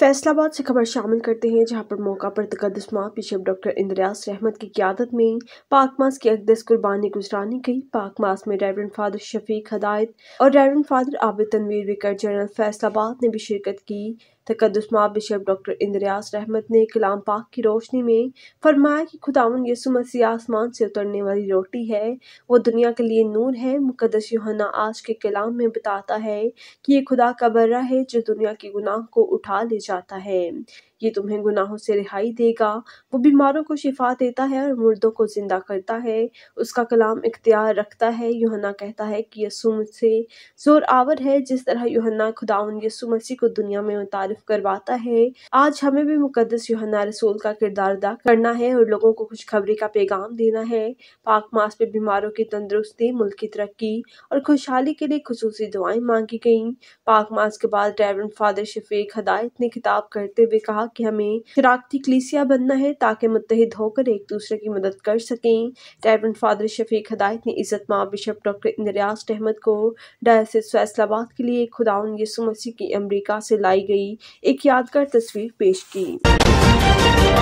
फैसलाबाद से खबर शामिल करते हैं जहां पर मौका पर तकदसमा पीछे डॉक्टर इंद्रयास रहमत की क्यादत में पाक मास की अकदस कुर्बानी गुजरानी गई पाक मास में रेवरेंड फादर शफीक हदायत और reverend father Abid Tanveer vicar general Faisalabad ने भी शिरकत की तकदसमाब बिशप डॉक्टर इंद्रयास रहमत ने कलाम पाक की रोशनी में फरमाया कि खुदावन यसु मसीह आसमान से उतरने वाली रोटी है वो दुनिया के लिए नूर है मुकदस योहना आज के कलाम में बताता है कि ये खुदा का बर्रा है जो दुनिया के गुनाह को उठा ले जाता है ये तुम्हें गुनाहों से रिहाई देगा वो बीमारों को शिफा देता है और मुर्दों को ज़िंदा करता है उसका कलाम इख्तियार रखता है योहन्ना कहता है कि यसु मुझसे जोर आवर है जिस तरह योहन्ना खुदाउन यसु मसीह को दुनिया में मुतारफ करवाता है आज हमें भी मुकदस यूहना रसूल का किरदार अदा करना है और लोगों को खुशखबरी का पैगाम देना है पाक मास पे बीमारों की तंदरुस्ती मुल्क की तरक्की और खुशहाली के लिए खसूसी दुआएं मांगी गई पाक मास के बाद ड्राइवर फादर शफीक हदायत ने खिताब करते हुए कहा कि हमें शराखती कलिसिया बनना है ताकि मुतहद होकर एक दूसरे की मदद कर सकें टैबन फादर शफीक हदायत ने इज़्ज़त माँ बिशप डॉक्टर इंदरियाज अहमद को डायसिस फैसलाबाद के लिए खुदाउन यसु मसीह की अमरीका से लाई गई एक यादगार तस्वीर पेश की